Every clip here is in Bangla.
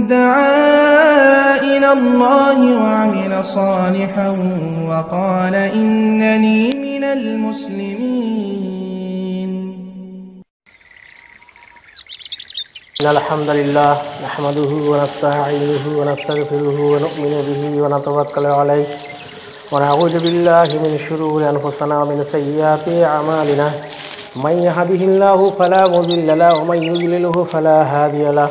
دعا إلى الله وعمل صالحا وقال إنني من المسلمين إن الحمد لله نحمده ونستعينه ونستغفره ونؤمن به ونتوكل عليه ونعوذ بالله من شرور أنفسنا ومن سيئات أعمالنا من يهده الله فلا مضل له ومن يضلله فلا هادي له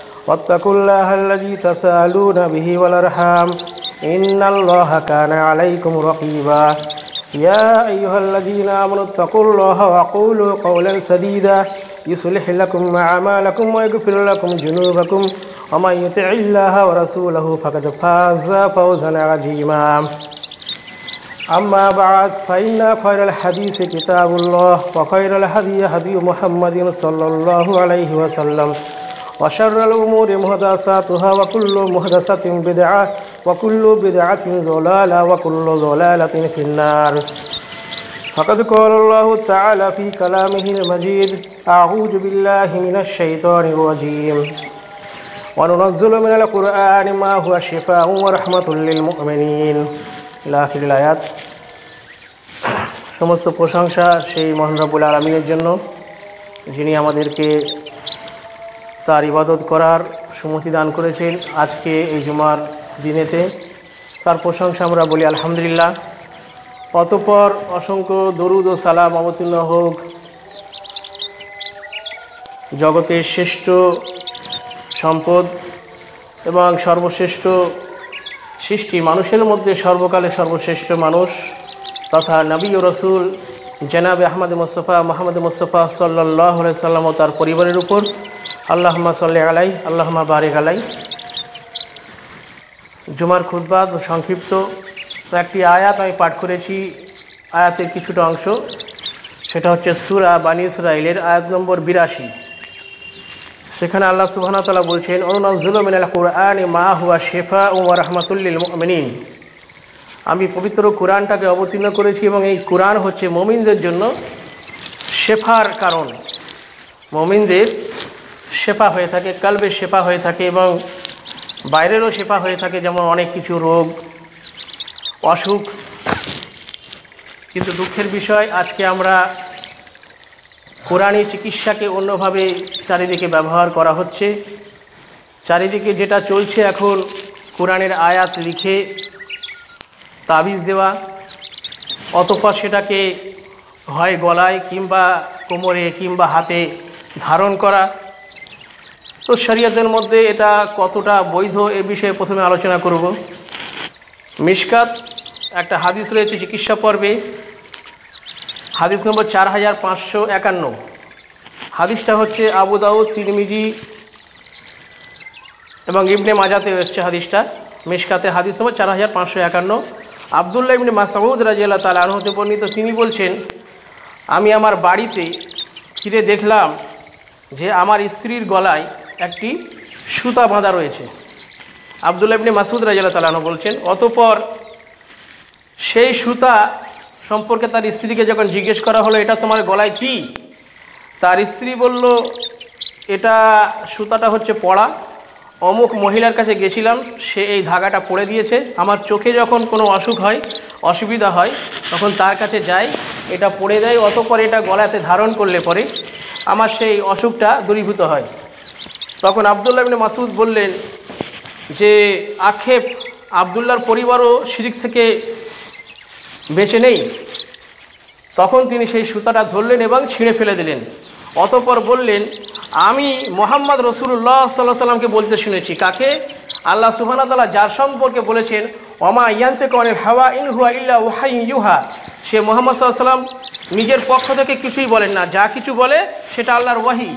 واتقوا الله الذي تسالون به والأرحام إن الله كان عليكم رقيبا يا أيها الذين آمنوا اتقوا الله وقولوا قولا سديدا يصلح لكم أعمالكم ويغفر لكم جنوبكم ومن يطع الله ورسوله فقد فاز فوزا عظيما أما بعد فإن خير الحديث كتاب الله وخير الهدي هدي محمد صلى الله عليه وسلم وشر الأمور مهدساتها وكل مهدسة بدعة وكل بدعة زلالة وكل زلالة في النار فقد قال الله تعالى في كلامه المجيد أعوذ بالله من الشيطان الرجيم وننزل من القرآن ما هو شفاء ورحمة للمؤمنين لا في الآيات সমস্ত প্রশংসা সেই মহানবুল আলমীর জন্য যিনি আমাদেরকে তার ইবাদত করার সুমতি দান করেছেন আজকে এই জুমার দিনেতে তার প্রশংসা আমরা বলি আলহামদুলিল্লাহ অতপর অসংখ্য দরুদ ও সালাম অবতীর্ণ হোক জগতের শ্রেষ্ঠ সম্পদ এবং সর্বশ্রেষ্ঠ সৃষ্টি মানুষের মধ্যে সর্বকালে সর্বশ্রেষ্ঠ মানুষ তথা নবী ও রসুল জেনাব আহমদ মোস্তফা মাহমুদ মোস্তফা সাল্লাহ সাল্লাম ও তার পরিবারের উপর আল্লাহমা সাল্লি আলাই আল্লাহমা বারিক আলাই জুমার খুদ্া সংক্ষিপ্ত একটি আয়াত আমি পাঠ করেছি আয়াতের কিছুটা অংশ সেটা হচ্ছে সুরা বানী ইসরায়েলের আয়াত নম্বর বিরাশি সেখানে আল্লাহ সুবাহতালা বলছেন অনুনাজুল কোরআন মা হুয়া শেফা ও রহমাতুল্লিল মিন আমি পবিত্র কোরআনটাকে অবতীর্ণ করেছি এবং এই কোরআন হচ্ছে মমিনদের জন্য শেফার কারণ মমিনদের সেপা হয়ে থাকে কালবে সেপা হয়ে থাকে এবং বাইরেরও সেপা হয়ে থাকে যেমন অনেক কিছু রোগ অসুখ কিন্তু দুঃখের বিষয় আজকে আমরা কোরআনী চিকিৎসাকে অন্যভাবে চারিদিকে ব্যবহার করা হচ্ছে চারিদিকে যেটা চলছে এখন কোরআনের আয়াত লিখে তাবিজ দেওয়া অতপর সেটাকে হয় গলায় কিংবা কোমরে কিংবা হাতে ধারণ করা তো শরিয়াতের মধ্যে এটা কতটা বৈধ এ বিষয়ে প্রথমে আলোচনা করব মিসকাত একটা হাদিস রয়েছে চিকিৎসা পর্বে হাদিস নম্বর চার হাজার পাঁচশো একান্ন হাদিসটা হচ্ছে আবুদাউদ তিরমিজি এবং ইবনে মাজাতে এসছে হাদিসটা মিসকাতে হাদিস নম্বর চার হাজার পাঁচশো একান্ন আবদুল্লাহ ইবনে মাসাউদ রাজিয়াল্লাহ তাল আনহতে বর্ণিত তিনি বলছেন আমি আমার বাড়িতে ফিরে দেখলাম যে আমার স্ত্রীর গলায় একটি সুতা বাঁধা রয়েছে আবদুল ইবনি মাসুদ রাজা তালানো বলছেন অতপর সেই সুতা সম্পর্কে তার স্ত্রীকে যখন জিজ্ঞেস করা হলো এটা তোমার গলায় কি তার স্ত্রী বলল এটা সুতাটা হচ্ছে পড়া অমুক মহিলার কাছে গেছিলাম সে এই ধাগাটা পড়ে দিয়েছে আমার চোখে যখন কোনো অসুখ হয় অসুবিধা হয় তখন তার কাছে যাই এটা পড়ে দেয় অতপর এটা গলাতে ধারণ করলে পরে আমার সেই অসুখটা দূরীভূত হয় তখন আবদুল্লাহ ইবনে মাসুদ বললেন যে আক্ষেপ আবদুল্লার পরিবারও সিরিক থেকে বেঁচে নেই তখন তিনি সেই সুতাটা ধরলেন এবং ছিঁড়ে ফেলে দিলেন অতপর বললেন আমি মোহাম্মদ রসুল্লাহ সাল্লাহ সাল্লামকে বলতে শুনেছি কাকে আল্লাহ সুহানা তালা যার সম্পর্কে বলেছেন অমা ইয়ান্তে কনের হাওয়া ইন হুয়া ইল্লা ওহাই ইউহা সে মোহাম্মদ সাল্লাহ সাল্লাম নিজের পক্ষ থেকে কিছুই বলেন না যা কিছু বলে সেটা আল্লাহর ওয়াহি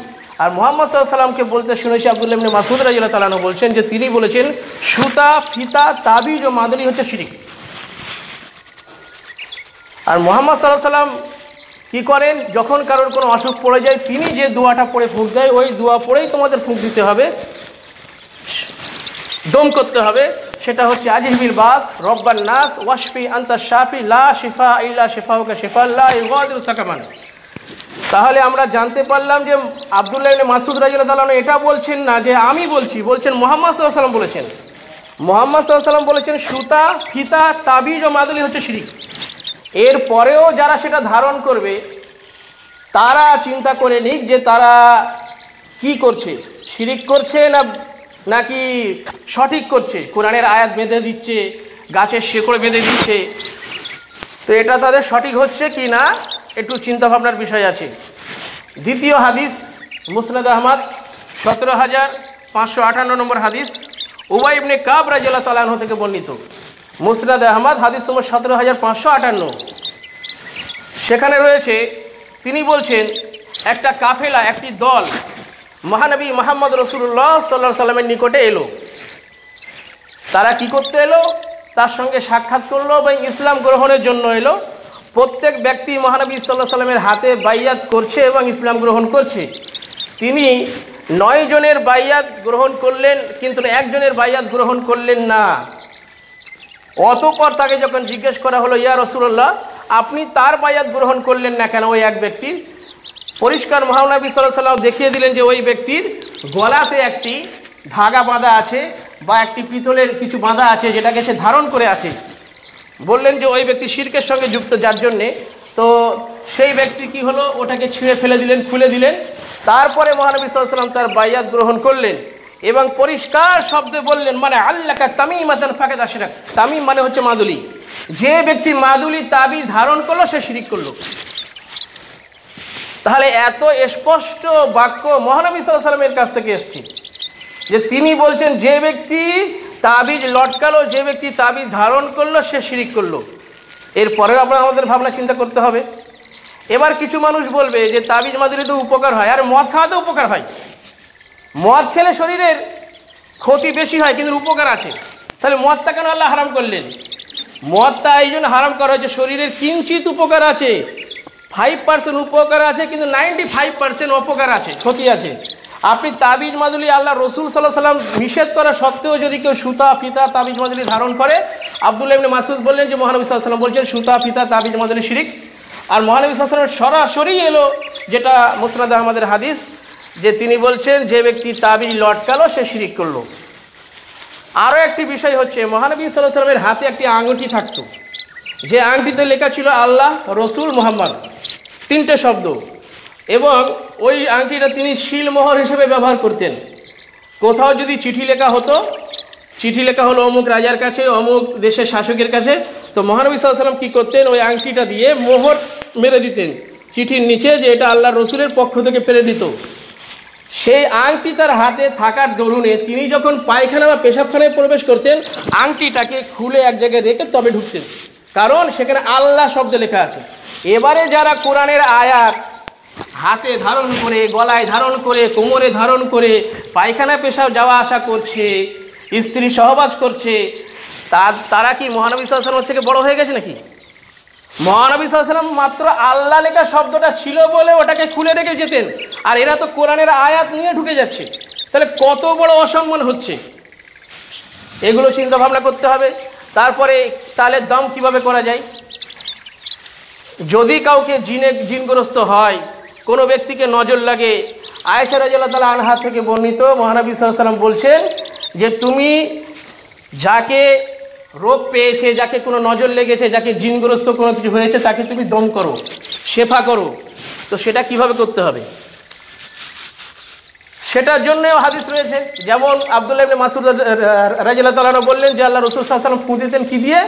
আর মোহাম্মদ সাল্লাহামকে বলতে শুনেছি আবদুল্লাহ মাসুদ রাজিয়া তালানো বলছেন যে তিনি বলেছেন সুতা ফিতা তাবিজ ও মাদুলি হচ্ছে শিরিক আর মোহাম্মদ সাল্লাহ সাল্লাম কি করেন যখন কারোর কোনো অসুখ পড়ে যায় তিনি যে দোয়াটা পড়ে ফুঁক দেয় ওই দোয়া পড়েই তোমাদের ফুঁক দিতে হবে দম করতে হবে সেটা হচ্ছে আজিহিবিল বাস রব্বান নাস ওয়াশফি আন্তা শাফি লা শিফা ইল্লা শেফা হোকা শিফা আল্লাহ সাকামান তাহলে আমরা জানতে পারলাম যে আবদুল্লাহ মাসুদ রাজিয়াল্লাহু তাআলা এটা বলছেন না যে আমি বলছি বলছেন মোহাম্মদ সাল্লাল্লাহু বলেছেন মোহাম্মদ সাল্লাল্লাহু বলেছেন সুতা ফিতা তাবিজ ও মাদুলি হচ্ছে শিরিক এর পরেও যারা সেটা ধারণ করবে তারা চিন্তা করে নিক যে তারা কি করছে শিরিক করছে না নাকি সঠিক করছে কোরআনের আয়াত বেঁধে দিচ্ছে গাছের শেকড় বেঁধে দিচ্ছে তো এটা তাদের সঠিক হচ্ছে কি না একটু চিন্তাভাবনার বিষয় আছে দ্বিতীয় হাদিস মুসনাদ আহমদ সতেরো হাজার পাঁচশো আটান্ন নম্বর হাদিস উবাই ইবনে কাব রাজিয়াল তালাহ থেকে বর্ণিত মুসনাদ আহমদ হাদিস নম্বর সতেরো হাজার পাঁচশো আটান্ন সেখানে রয়েছে তিনি বলছেন একটা কাফেলা একটি দল মহানবী মোহাম্মদ রসুল্লাহ সাল্লাহ সাল্লামের নিকটে এলো তারা কি করতে এলো তার সঙ্গে সাক্ষাৎ করলো এবং ইসলাম গ্রহণের জন্য এলো প্রত্যেক ব্যক্তি মহানবী সাল্লাহ সাল্লামের হাতে বাইয়াত করছে এবং ইসলাম গ্রহণ করছে তিনি নয় জনের বাইয়াত গ্রহণ করলেন কিন্তু একজনের বাইয়াত গ্রহণ করলেন না অতপর তাকে যখন জিজ্ঞেস করা হলো ইয়া রসুল্লাহ আপনি তার বাইয়াত গ্রহণ করলেন না কেন ওই এক ব্যক্তির পরিষ্কার মহানবী সাল্লাহ সাল্লাম দেখিয়ে দিলেন যে ওই ব্যক্তির গলাতে একটি ধাগা বাঁধা আছে বা একটি পিতলের কিছু বাঁধা আছে যেটাকে সে ধারণ করে আছে বললেন যে ওই ব্যক্তি শির্কের সঙ্গে যুক্ত যার জন্যে তো সেই ব্যক্তি কি হলো ওটাকে ছিঁড়ে ফেলে দিলেন খুলে দিলেন তারপরে মহানবী সাল্লাম তার বাইয়াত গ্রহণ করলেন এবং পরিষ্কার শব্দে বললেন মানে আল্লাহ তামি মাতান ফাঁকে দাসেরা তামি মানে হচ্ছে মাদুলি যে ব্যক্তি মাদুলি তাবি ধারণ করলো সে শিরিক করলো তাহলে এত স্পষ্ট বাক্য মহানবী সাল্লামের কাছ থেকে এসছে যে তিনি বলছেন যে ব্যক্তি তাবিজ লটকালো যে ব্যক্তি তাবিজ ধারণ করলো সে শিরিক করলো এরপরেও আপনার আমাদের ভাবনা চিন্তা করতে হবে এবার কিছু মানুষ বলবে যে তাবিজ মাদুরে তো উপকার হয় আর মদ খাওয়াতে উপকার হয় মদ খেলে শরীরের ক্ষতি বেশি হয় কিন্তু উপকার আছে তাহলে মদটা কেন আল্লাহ হারাম করলেন মদটা এই জন্য হারাম করা হয়েছে শরীরের কিঞ্চিত উপকার আছে ফাইভ পার্সেন্ট উপকার আছে কিন্তু নাইনটি ফাইভ পার্সেন্ট অপকার আছে ক্ষতি আছে আপনি তাবিজ মাদুলি আল্লাহ রসুল সাল্লাহ সাল্লাম নিষেধ করা সত্ত্বেও যদি কেউ সুতা ফিতা তাবিজ মাদুলি ধারণ করে আবদুল্লাহ ইবনে মাসুদ বললেন যে মহানবী সাল্লাম বলছেন সুতা ফিতা তাবিজ মাদুলি শিরিক আর মহানবী সাল্লামের সরাসরি এলো যেটা মুসরাদ আহমদের হাদিস যে তিনি বলছেন যে ব্যক্তি তাবিজ লটকালো সে শিরিক করলো আরও একটি বিষয় হচ্ছে মহানবী সাল্লাহ সাল্লামের হাতে একটি আঙুটি থাকতো যে আংটিতে লেখা ছিল আল্লাহ রসুল মোহাম্মদ তিনটে শব্দ এবং ওই আংটিটা তিনি শিলমোহর হিসেবে ব্যবহার করতেন কোথাও যদি চিঠি লেখা হতো চিঠি লেখা হলো অমুক রাজার কাছে অমুক দেশের শাসকের কাছে তো মহানবী সাল্লাম কী করতেন ওই আংটিটা দিয়ে মোহর মেরে দিতেন চিঠির নিচে যে এটা আল্লাহ রসুলের পক্ষ থেকে প্রেরিত সেই আংটি তার হাতে থাকার দরুনে তিনি যখন পায়খানা বা পেশাবখানায় প্রবেশ করতেন আংটিটাকে খুলে এক জায়গায় রেখে তবে ঢুকতেন কারণ সেখানে আল্লাহ শব্দ লেখা আছে এবারে যারা কোরআনের আয়াত হাতে ধারণ করে গলায় ধারণ করে কোমরে ধারণ করে পায়খানা পেশাব যাওয়া আসা করছে স্ত্রী সহবাস করছে তার তারা কি মহানবী সাল্লাম থেকে বড় হয়ে গেছে নাকি মহানবী সাল্লাম মাত্র আল্লাহ লেখা শব্দটা ছিল বলে ওটাকে খুলে রেখে যেতেন আর এরা তো কোরআনের আয়াত নিয়ে ঢুকে যাচ্ছে তাহলে কত বড় অসম্মান হচ্ছে এগুলো চিন্তা ভাবনা করতে হবে তারপরে তালের দম কিভাবে করা যায় যদি কাউকে জিনে জিনগ্রস্ত হয় কোনো ব্যক্তিকে নজর লাগে আয়েশা রাজাল্লাহ তালা আনহা থেকে বর্ণিত মহানবী সাল্লাম বলছেন যে তুমি যাকে রোগ পেয়েছে যাকে কোনো নজর লেগেছে যাকে জিনগ্রস্ত কোনো কিছু হয়েছে তাকে তুমি দম করো শেফা করো তো সেটা কিভাবে করতে হবে সেটার জন্যেও হাদিস রয়েছে যেমন আবদুল্লাহ মাসুর মাসুদ রাজিল্লাহ তালা বললেন যে আল্লাহ রসুল সাল্লাম ফু দিতেন কী দিয়ে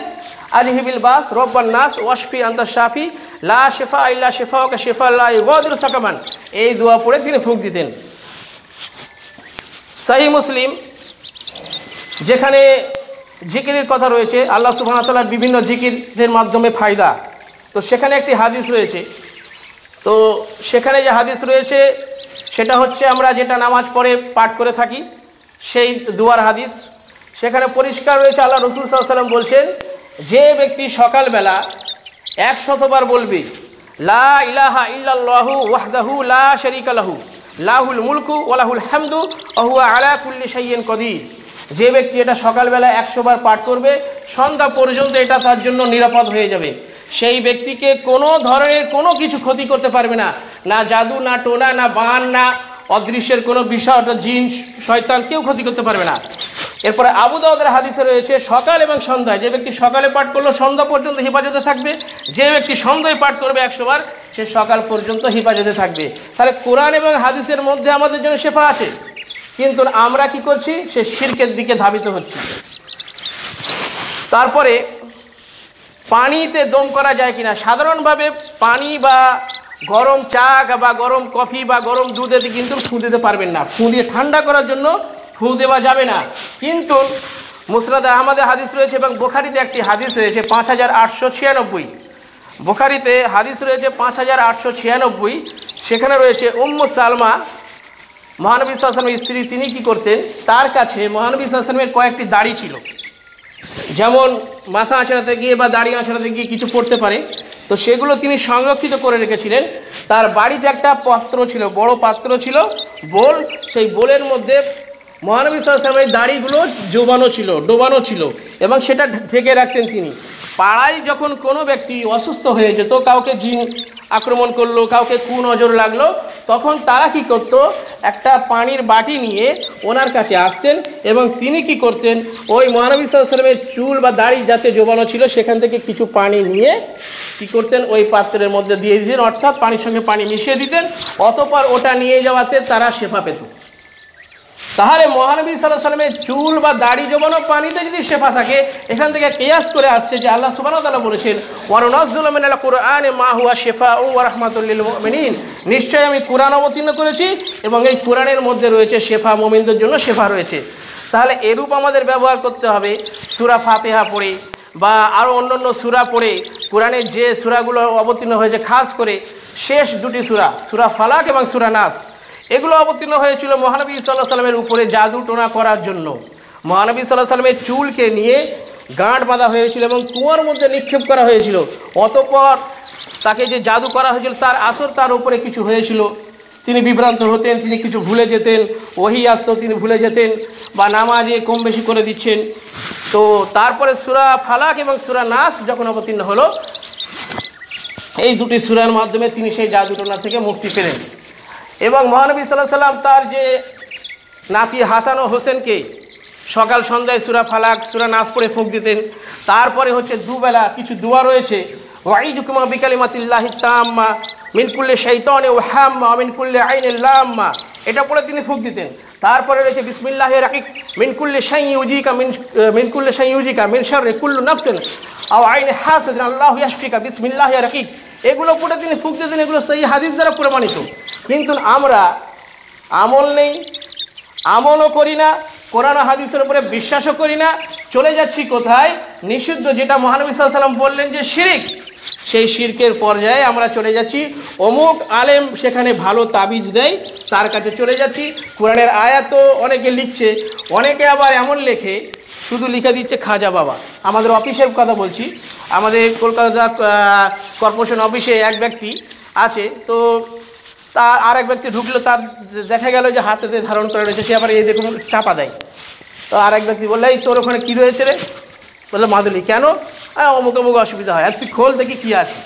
আলিহিবিল বাস রব্বান নাস ওয়াশফি আন্দা শাফি লা শেফা আল্লাহ শেফা ওকে শেফা লাই ইবাদুল সাকামান এই দোয়া পড়ে তিনি ফুক দিতেন সাহি মুসলিম যেখানে জিকিরের কথা রয়েছে আল্লাহ সুবাহতাল্লার বিভিন্ন জিকিরের মাধ্যমে ফায়দা তো সেখানে একটি হাদিস রয়েছে তো সেখানে যে হাদিস রয়েছে সেটা হচ্ছে আমরা যেটা নামাজ পড়ে পাঠ করে থাকি সেই দুয়ার হাদিস সেখানে পরিষ্কার রয়েছে আল্লাহ রসুল সাল্লাম বলছেন যে ব্যক্তি সকালবেলা এক শতবার বলবে লা ইলাহা ইল্লাল্লাহু ওয়াহদাহু লা শারীকা লাহু লাহুল মুলকু ওয়ালাহুল হামদু ওহুয়া আলা কুল্লি শাইয়িন কদির যে ব্যক্তি এটা সকালবেলা একশোবার পাঠ করবে সন্ধ্যা পর্যন্ত এটা তার জন্য নিরাপদ হয়ে যাবে সেই ব্যক্তিকে কোনো ধরনের কোনো কিছু ক্ষতি করতে পারবে না না জাদু না টোনা না বান না অদৃশ্যের কোনো বিষয় জিন শয়তান কেউ ক্ষতি করতে পারবে না এরপরে আবু দাউদের হাদিসে রয়েছে সকাল এবং সন্ধ্যায় যে ব্যক্তি সকালে পাঠ করলো সন্ধ্যা পর্যন্ত হেফাজতে থাকবে যে ব্যক্তি সন্ধ্যায় পাঠ করবে একশোবার সে সকাল পর্যন্ত হেফাজতে থাকবে তাহলে কোরআন এবং হাদিসের মধ্যে আমাদের জন্য শেফা আছে কিন্তু আমরা কি করছি সে শির্কের দিকে ধাবিত হচ্ছি তারপরে পানিতে দম করা যায় কিনা সাধারণভাবে পানি বা গরম চা বা গরম কফি বা গরম দুধেতে কিন্তু ফুঁ দিতে পারবেন না ফুঁ দিয়ে ঠান্ডা করার জন্য ফু দেওয়া যাবে না কিন্তু মুসরাদ আহমদে হাদিস রয়েছে এবং বোখারিতে একটি হাদিস রয়েছে পাঁচ হাজার আটশো ছিয়ানব্বই বোখারিতে হাদিস রয়েছে পাঁচ হাজার আটশো ছিয়ানব্বই সেখানে রয়েছে উম্মু সালমা মহানবী সাসলামের স্ত্রী তিনি কি করতেন তার কাছে মহানবী সাসলামের কয়েকটি দাড়ি ছিল যেমন মাথা আঁচড়াতে গিয়ে বা দাড়ি আঁচড়াতে গিয়ে কিছু পড়তে পারে তো সেগুলো তিনি সংরক্ষিত করে রেখেছিলেন তার বাড়িতে একটা পাত্র ছিল বড় পাত্র ছিল বোল সেই বোলের মধ্যে মহানবী সাল্লামের দাড়িগুলো জোবানো ছিল ডোবানো ছিল এবং সেটা ঢেকে রাখতেন তিনি পাড়ায় যখন কোনো ব্যক্তি অসুস্থ হয়ে যেত কাউকে জিন আক্রমণ করলো কাউকে কু নজর লাগলো তখন তারা কি করত একটা পানির বাটি নিয়ে ওনার কাছে আসতেন এবং তিনি কি করতেন ওই মহানবী সাল্লামের চুল বা দাড়ি যাতে জোবানো ছিল সেখান থেকে কিছু পানি নিয়ে কি করতেন ওই পাত্রের মধ্যে দিয়ে দিতেন অর্থাৎ পানির সঙ্গে পানি মিশিয়ে দিতেন অতপর ওটা নিয়ে যাওয়াতে তারা সেফা পেত তাহলে মহানবী সাল্লাহ সাল্লামের চুল বা দাড়ি জমানো পানিতে যদি শেফা থাকে এখান থেকে কেয়াস করে আসছে যে আল্লাহ সুবাহ তালা বলেছেন ওয়ারুনাজুল্লাহ আল্লাহ কোরআন মা হুয়া শেফা ও রাহমাতুল্লিল মিনিন নিশ্চয়ই আমি কোরআন অবতীর্ণ করেছি এবং এই কোরআনের মধ্যে রয়েছে শেফা মোমিনদের জন্য শেফা রয়েছে তাহলে এরূপ আমাদের ব্যবহার করতে হবে সুরা ফাতেহা পড়ে বা আরও অন্য অন্য সুরা পড়ে কোরআনের যে সুরাগুলো অবতীর্ণ হয়েছে খাস করে শেষ দুটি সুরা সুরা ফালাক এবং সুরা নাস এগুলো অবতীর্ণ হয়েছিল মহানবী সাল্লাহ সাল্লামের উপরে জাদু টোনা করার জন্য মহানবী সাল্লাহ সাল্লামের চুলকে নিয়ে গাঁট বাঁধা হয়েছিল এবং কুয়ার মধ্যে নিক্ষেপ করা হয়েছিল অতপর তাকে যে জাদু করা হয়েছিল তার আসর তার উপরে কিছু হয়েছিল তিনি বিভ্রান্ত হতেন তিনি কিছু ভুলে যেতেন ওহি আসতো তিনি ভুলে যেতেন বা নামাজে কম বেশি করে দিচ্ছেন তো তারপরে সুরা ফালাক এবং সুরা নাস যখন অবতীর্ণ হলো এই দুটি সুরার মাধ্যমে তিনি সেই জাদুটনা থেকে মুক্তি পেলেন এবং মহানবী সাল্লাহ সাল্লাম তার যে নাতি হাসান ও হোসেনকে সকাল সন্ধ্যায় সুরা ফালাক সুরা নাচ পড়ে ফুঁক দিতেন তারপরে হচ্ছে দুবেলা কিছু দোয়া রয়েছে ওয়াইজুকুমা বিকালিমাতিল্লাহি তাম্মা মিনকুল্লে শৈতনে ও হাম্মা মিনকুল্লে আইনুল্লাম্মা এটা পড়ে তিনি ফুঁক দিতেন তারপরে রয়েছে বিসমিল্লাহ রাকিক মিনকুল্লে সাই ইউজিকা মিন মিনকুল্লে সাই ইউজিকা মিনসার কুল্লু নাফতেন আও আইন হাসেন আল্লাহ ইয়াশফিকা বিসমিল্লাহ রাকিক এগুলো পড়ে তিনি ফুঁক দিতেন এগুলো সেই হাদিস দ্বারা প্রমাণিত কিন্তু আমরা আমল নেই আমলও করি না কোরআন হাদিসের উপরে বিশ্বাসও করি না চলে যাচ্ছি কোথায় নিষিদ্ধ যেটা মহানবী সাল্লাম বললেন যে শিরিক সেই শির্কের পর্যায়ে আমরা চলে যাচ্ছি অমুক আলেম সেখানে ভালো তাবিজ দেয় তার কাছে চলে যাচ্ছি কোরআনের আয়াত অনেকে লিখছে অনেকে আবার এমন লেখে শুধু লিখে দিচ্ছে খাজা বাবা আমাদের অফিসের কথা বলছি আমাদের কলকাতা কর্পোরেশন অফিসে এক ব্যক্তি আছে তো তা আর এক ব্যক্তি ঢুকলো তার দেখা গেল যে হাতে যে ধারণ করে রয়েছে সে আবার এই দেখুন চাপা দেয় তো আর এক ব্যক্তি বললে এই তোর ওখানে কী রয়েছে রে বললো মাদুলি কেন অমুক অমুক অসুবিধা হয় আর তুই খোল দেখি কী আছে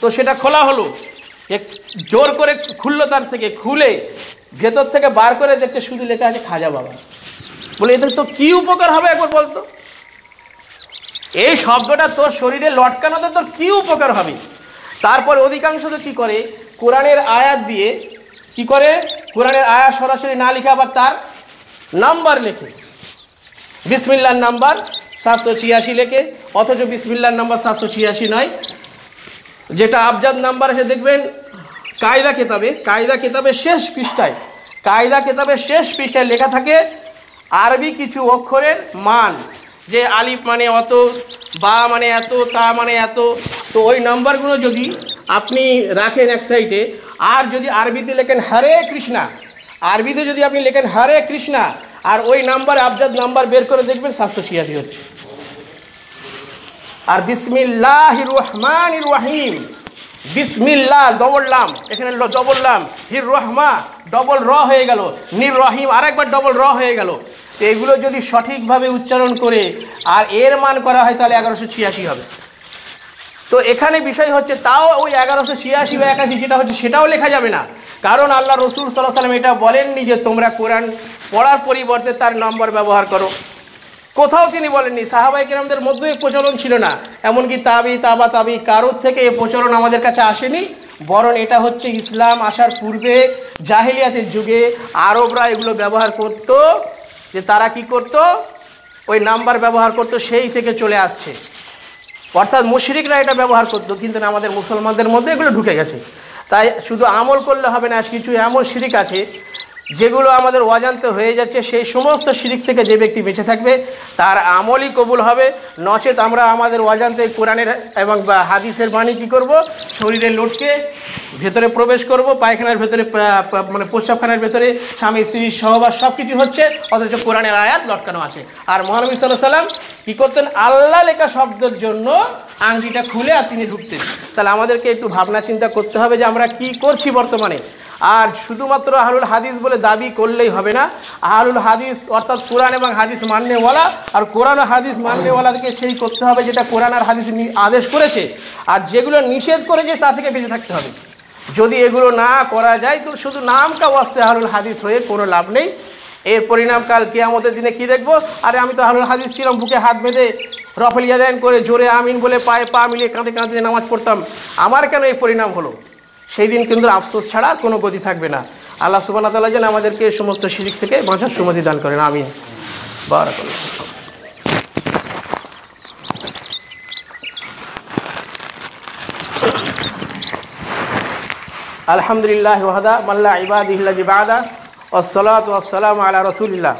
তো সেটা খোলা হলো জোর করে খুললো তার থেকে খুলে ভেতর থেকে বার করে দেখতে শুধু লেখা আছে খাজা বাবা বলে এদের তো কী উপকার হবে একবার বলতো এই শব্দটা তোর শরীরে লটকানোতে তোর কী উপকার হবে তারপর অধিকাংশ তো কী করে কোরআনের আয়াত দিয়ে কি করে কোরআনের আয়াত সরাসরি না লিখে আবার তার নাম্বার লেখে বিসমিল্লার নাম্বার সাতশো ছিয়াশি লেখে অথচ বিসমিল্লার নাম্বার সাতশো ছিয়াশি নয় যেটা আবজাদ নাম্বার এসে দেখবেন কায়দা কেতাবে কায়দা কেতাবের শেষ পৃষ্ঠায় কায়দা কেতাবের শেষ পৃষ্ঠায় লেখা থাকে আরবি কিছু অক্ষরের মান যে আলিফ মানে অত বা মানে এত তা মানে এত তো ওই নাম্বারগুলো যদি আপনি রাখেন এক সাইডে আর যদি আরবিতে লেখেন হরে কৃষ্ণা আরবিতে যদি আপনি লেখেন হরে কৃষ্ণা আর ওই নাম্বার আবজাদ নাম্বার বের করে দেখবেন সাতশো ছিয়াশি হচ্ছে আর বিসমিল্লাহ রহমান রাহিম বিসমিল্লাহ ডবল লাম এখানে ডবল লাম হির রহমা ডবল র হয়ে গেল নির রহিম আরেকবার ডবল র হয়ে গেল এগুলো যদি সঠিকভাবে উচ্চারণ করে আর এর মান করা হয় তাহলে এগারোশো ছিয়াশি হবে তো এখানে বিষয় হচ্ছে তাও ওই এগারোশো ছিয়াশি বা একাশি যেটা হচ্ছে সেটাও লেখা যাবে না কারণ আল্লাহ রসুল সাল্লাহ সাল্লাম এটা বলেননি যে তোমরা কোরআন পড়ার পরিবর্তে তার নম্বর ব্যবহার করো কোথাও তিনি বলেননি সাহাবাই কিরামদের মধ্যে প্রচলন ছিল না এমনকি তাবি তাবা তাবি কারোর থেকে এ প্রচলন আমাদের কাছে আসেনি বরং এটা হচ্ছে ইসলাম আসার পূর্বে জাহেলিয়াতের যুগে আরবরা এগুলো ব্যবহার করতো যে তারা কি করত ওই নাম্বার ব্যবহার করত সেই থেকে চলে আসছে অর্থাৎ মুশরিকরা এটা ব্যবহার করত কিন্তু আমাদের মুসলমানদের মধ্যে এগুলো ঢুকে গেছে তাই শুধু আমল করলে হবে না কিছু এমন শিরিক আছে যেগুলো আমাদের অজান্ত হয়ে যাচ্ছে সেই সমস্ত শিরিক থেকে যে ব্যক্তি বেঁচে থাকবে তার আমলই কবুল হবে নচেত আমরা আমাদের অজান্তে কোরআনের এবং বা হাদিসের বাণী কী করব শরীরে লটকে ভেতরে প্রবেশ করব পায়খানার ভেতরে মানে প্রস্রাবখানার ভেতরে স্বামী স্ত্রীর সহবাস সব কিছু হচ্ছে অথচ কোরআনের আয়াত লটকানো আছে আর মহানবী সাল্লাহ সাল্লাম কী করতেন আল্লাহ লেখা শব্দের জন্য আংটিটা খুলে আর তিনি ঢুকতেন তাহলে আমাদেরকে একটু ভাবনা চিন্তা করতে হবে যে আমরা কি করছি বর্তমানে আর শুধুমাত্র আহলুল হাদিস বলে দাবি করলেই হবে না আহলুল হাদিস অর্থাৎ কোরআন এবং হাদিস মাননেওয়ালা আর কোরআন হাদিস মাননেওয়ালাকে সেই করতে হবে যেটা কোরআন আর হাদিস আদেশ করেছে আর যেগুলো নিষেধ করেছে তা থেকে বেঁচে থাকতে হবে যদি এগুলো না করা যায় তো শুধু নামটা বসতে আহলুল হাদিস হয়ে কোনো লাভ নেই এর পরিণাম কাল কেয়ামতের দিনে কী দেখবো আরে আমি তো আহলুল হাদিস ছিলাম বুকে হাত বেঁধে রফেল দেন করে জোরে আমিন বলে পায়ে পা মিলিয়ে কাঁদে কাঁদে নামাজ পড়তাম আমার কেন এই পরিণাম হলো সেই দিন কিন্তু আফসোস ছাড়া কোনো গতি থাকবে না আল্লাহ সুবান তালা যেন আমাদেরকে সমস্ত শিরিক থেকে বাঁচার সুমতি দান করেন আমি বারাকাল আলহামদুলিল্লাহ ওহাদা মাল্লা ইহলা জিবাদা ওসলাত ওসালাম আলা রসুলিল্লাহ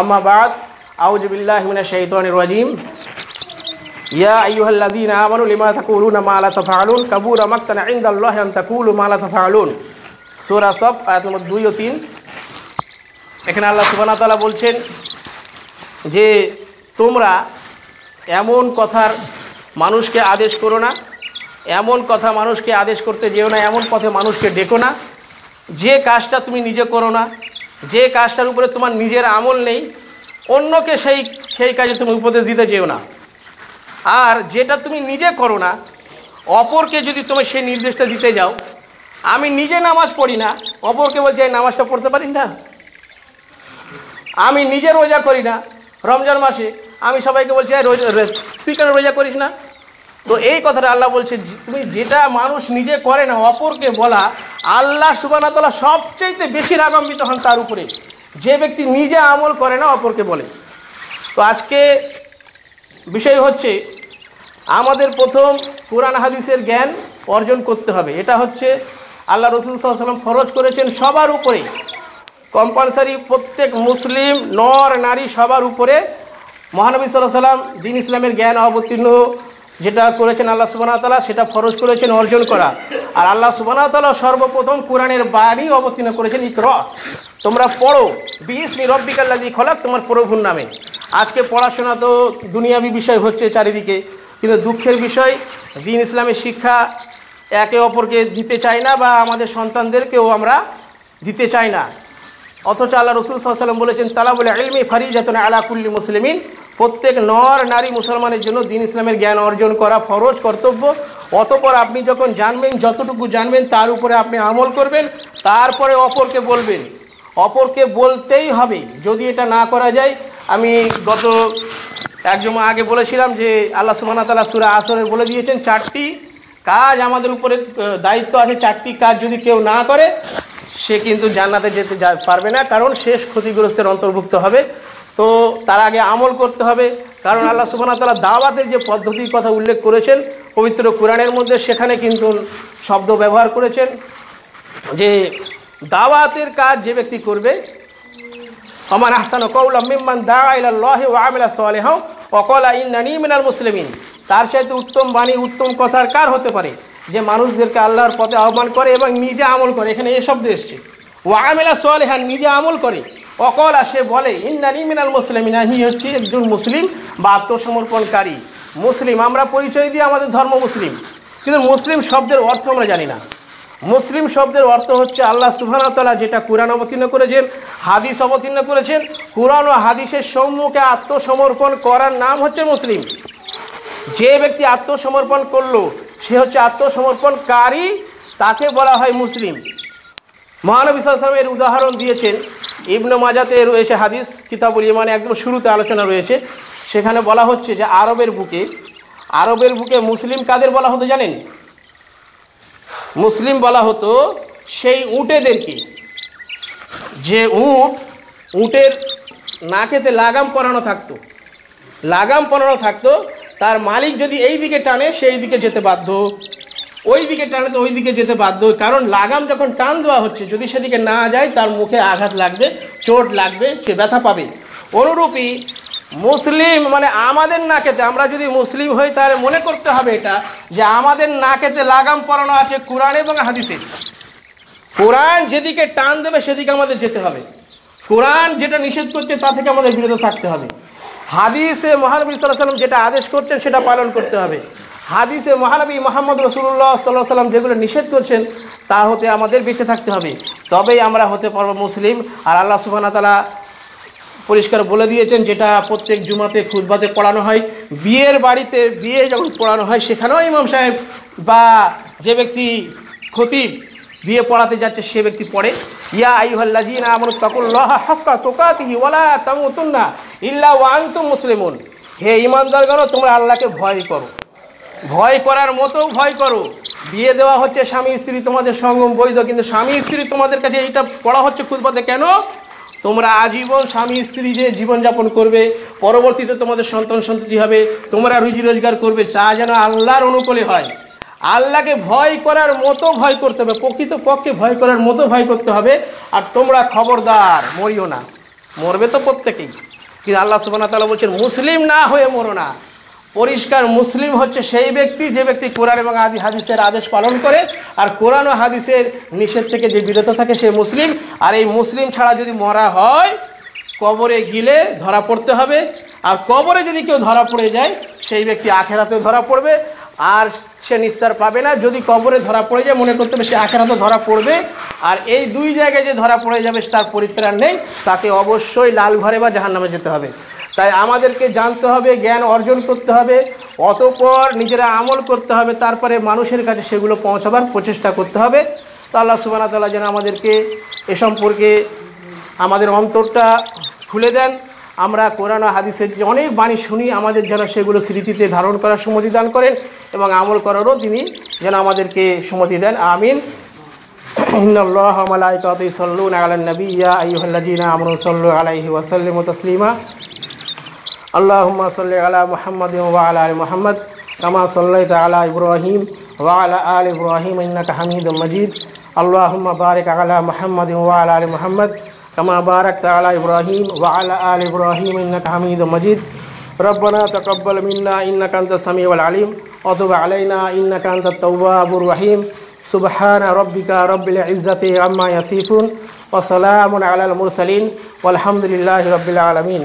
আম্মা বাদ আউজবিল্লাহ মিনা শহীদ রাজিম يا أيها الذين آمنوا لما تقولون ما لا تفعلون كبور مقتا عند الله أن تقولوا ما لا تفعلون سورة صف آيات নম্বর 2 ও 3 এখানে আল্লাহ সুবহানাহু তাআলা বলছেন যে তোমরা এমন কথার মানুষকে আদেশ করো না এমন কথা মানুষকে আদেশ করতে যেও না এমন পথে মানুষকে ডেকো না যে কাজটা তুমি নিজে করো না যে কাজটার উপরে তোমার নিজের আমল নেই অন্যকে সেই সেই কাজে তুমি উপদেশ দিতে যেও না আর যেটা তুমি নিজে করো না অপরকে যদি তুমি সেই নির্দেশটা দিতে যাও আমি নিজে নামাজ পড়ি না অপরকে বলছি এই নামাজটা পড়তে পারি না আমি নিজে রোজা করি না রমজান মাসে আমি সবাইকে বলছি তুই কেন রোজা করিস না তো এই কথাটা আল্লাহ বলছে তুমি যেটা মানুষ নিজে করে না অপরকে বলা আল্লাহ সুবানাতলা সবচেয়ে বেশি রাগম্বিত হন তার উপরে যে ব্যক্তি নিজে আমল করে না অপরকে বলে তো আজকে বিষয় হচ্ছে আমাদের প্রথম কোরআন হাদিসের জ্ঞান অর্জন করতে হবে এটা হচ্ছে আল্লাহ রসুল সাল্লাম খরচ করেছেন সবার উপরে কম্পালসারি প্রত্যেক মুসলিম নর নারী সবার উপরে মহানবী সাল্লাহ সাল্লাম দিন ইসলামের জ্ঞান অবতীর্ণ যেটা করেছেন আল্লাহ সুবানা তালা সেটা ফরজ করেছেন অর্জন করা আর আল্লাহ সুবানা তালা সর্বপ্রথম কোরআনের বাণী অবতীর্ণ করেছেন ইকর তোমরা পড়ো বিশ নিরব্বিকাল্লা দিয়ে খোলাক তোমার প্রভুর নামে আজকে পড়াশোনা তো দুনিয়াবি বিষয় হচ্ছে চারিদিকে কিন্তু দুঃখের বিষয় দিন ইসলামের শিক্ষা একে অপরকে দিতে চাই না বা আমাদের সন্তানদেরকেও আমরা দিতে চাই না অথচ আল্লাহ রসুল সাল্লাম বলেছেন তালা বলে আলমি ফারিজাতন আলাকুল্লি মুসলিমিন প্রত্যেক নর নারী মুসলমানের জন্য দিন ইসলামের জ্ঞান অর্জন করা ফরজ কর্তব্য অতপর আপনি যখন জানবেন যতটুকু জানবেন তার উপরে আপনি আমল করবেন তারপরে অপরকে বলবেন অপরকে বলতেই হবে যদি এটা না করা যায় আমি গত এক জমা আগে বলেছিলাম যে আল্লাহ সুমানা তালা সুরা আসরে বলে দিয়েছেন চারটি কাজ আমাদের উপরে দায়িত্ব আছে চারটি কাজ যদি কেউ না করে সে কিন্তু জান্নাতে যেতে পারবে না কারণ শেষ ক্ষতিগ্রস্তের অন্তর্ভুক্ত হবে তো তার আগে আমল করতে হবে কারণ আল্লাহ সুবাহ তালা দাওয়াতের যে পদ্ধতির কথা উল্লেখ করেছেন পবিত্র কোরআনের মধ্যে সেখানে কিন্তু শব্দ ব্যবহার করেছেন যে দাওয়াতের কাজ যে ব্যক্তি করবে আমার আহসান কৌলমান মিম্মান অকলা মুসলিমিন তার সাথে উত্তম বাণী উত্তম কথার কার হতে পারে যে মানুষদেরকে আল্লাহর পথে আহ্বান করে এবং নিজে আমল করে এখানে এ শব্দ এসছে ও সোয়ালেহান নিজে আমল করে অকল আসে বলে ইন্নানি মিনাল মুসলিম ইনানি হচ্ছে একজন মুসলিম বা আত্মসমর্পণকারী মুসলিম আমরা পরিচয় দিই আমাদের ধর্ম মুসলিম কিন্তু মুসলিম শব্দের অর্থ আমরা জানি না মুসলিম শব্দের অর্থ হচ্ছে আল্লাহ সুহানতলা যেটা কোরআন অবতীর্ণ করেছেন হাদিস অবতীর্ণ করেছেন কোরআন ও হাদিসের সম্মুখে আত্মসমর্পণ করার নাম হচ্ছে মুসলিম যে ব্যক্তি আত্মসমর্পণ করলো সে হচ্ছে আত্মসমর্পণকারী তাকে বলা হয় মুসলিম মহানবী সালামের উদাহরণ দিয়েছেন ইবনু মাজাতে রয়েছে হাদিস কিতাবুল মানে একদম শুরুতে আলোচনা রয়েছে সেখানে বলা হচ্ছে যে আরবের বুকে আরবের বুকে মুসলিম কাদের বলা হতো জানেন মুসলিম বলা হতো সেই উঁটেদেরকে যে উঁট উঁটের নাকেতে লাগাম পরানো থাকতো লাগাম পরানো থাকতো তার মালিক যদি এই দিকে টানে সেই দিকে যেতে বাধ্য ওই দিকে টানে তো ওই দিকে যেতে বাধ্য কারণ লাগাম যখন টান দেওয়া হচ্ছে যদি সেদিকে না যায় তার মুখে আঘাত লাগবে চোট লাগবে সে ব্যথা পাবে অনুরূপই মুসলিম মানে আমাদের নাকেতে আমরা যদি মুসলিম হই তাহলে মনে করতে হবে এটা যে আমাদের নাকেতে লাগাম পরানো আছে কোরআন এবং হাদিসে কোরআন যেদিকে টান দেবে সেদিকে আমাদের যেতে হবে কোরআন যেটা নিষেধ করছে তা থেকে আমাদের বিরত থাকতে হবে হাদিসে মহানবী সাল্লাহ সাল্লাম যেটা আদেশ করছেন সেটা পালন করতে হবে হাদিসে মহানবী মোহাম্মদ রসুল্লাহ সাল্লাহ সাল্লাম যেগুলো নিষেধ করছেন তা হতে আমাদের বেঁচে থাকতে হবে তবেই আমরা হতে পারবো মুসলিম আর আল্লাহ সুবাহ তালা পরিষ্কার বলে দিয়েছেন যেটা প্রত্যেক জুমাতে খুদবাতে পড়ানো হয় বিয়ের বাড়িতে বিয়ে যখন পড়ানো হয় সেখানেও ইমাম সাহেব বা যে ব্যক্তি ক্ষতি বিয়ে পড়াতে যাচ্ছে সে ব্যক্তি পড়ে ইয়া আইহল্লাজিন আমর তকুল্লাহ হক্কা তোকাতিহি ওলা না ইল্লা ওয়াং তো মুসলিমুন হে ইমানদার গানো তোমরা আল্লাহকে ভয় করো ভয় করার মতো ভয় করো বিয়ে দেওয়া হচ্ছে স্বামী স্ত্রী তোমাদের সঙ্গম বৈধ কিন্তু স্বামী স্ত্রী তোমাদের কাছে এইটা পড়া হচ্ছে খুদবাতে কেন তোমরা আজীবন স্বামী স্ত্রী যে জীবনযাপন করবে পরবর্তীতে তোমাদের সন্তান সন্ততি হবে তোমরা রুজি রোজগার করবে চা যেন আল্লাহর অনুকূলে হয় আল্লাহকে ভয় করার মতো ভয় করতে হবে প্রকৃত পক্ষে ভয় করার মতো ভয় করতে হবে আর তোমরা খবরদার মরিও না মরবে তো প্রত্যেকেই কিন্তু আল্লাহ সুবাহ তালা বলছেন মুসলিম না হয়ে মরো না পরিষ্কার মুসলিম হচ্ছে সেই ব্যক্তি যে ব্যক্তি কোরআন এবং আদি হাদিসের আদেশ পালন করে আর কোরআন ও হাদিসের নিষেধ থেকে যে বিরত থাকে সে মুসলিম আর এই মুসলিম ছাড়া যদি মরা হয় কবরে গিলে ধরা পড়তে হবে আর কবরে যদি কেউ ধরা পড়ে যায় সেই ব্যক্তি হাতেও ধরা পড়বে আর সে নিস্তার পাবে না যদি কবরে ধরা পড়ে যায় মনে করতে হবে সে আখেরাতে ধরা পড়বে আর এই দুই জায়গায় যে ধরা পড়ে যাবে তার পরিত্রাণ নেই তাকে অবশ্যই লাল ঘরে বা জাহান্নামে যেতে হবে তাই আমাদেরকে জানতে হবে জ্ঞান অর্জন করতে হবে অতপর নিজেরা আমল করতে হবে তারপরে মানুষের কাছে সেগুলো পৌঁছাবার প্রচেষ্টা করতে হবে তো আল্লাহ সুবাহ তালা যেন আমাদেরকে এ সম্পর্কে আমাদের অন্তরটা খুলে দেন আমরা কোরআন হাদিসের যে অনেক বাণী শুনি আমাদের যেন সেগুলো স্মৃতিতে ধারণ করার সম্মতি দান করেন এবং আমল করারও তিনি যেন আমাদেরকে সম্মতি দেন আমিন إن الله وملائكته يصلون على النبي اللهم صل على محمد وعلى آل محمد كما صليت على إبراهيم وعلى آل إبراهيم إنك حميد مجيد اللهم بارك على محمد وعلى آل محمد كما باركت على إبراهيم وعلى آل إبراهيم إنك حميد مجيد ربنا تقبل منا إنك أنت السميع العليم وتب علينا إنك أنت التواب الرحيم سبحان ربك رب العزة عما يصفون وسلام على المرسلين والحمد لله رب العالمين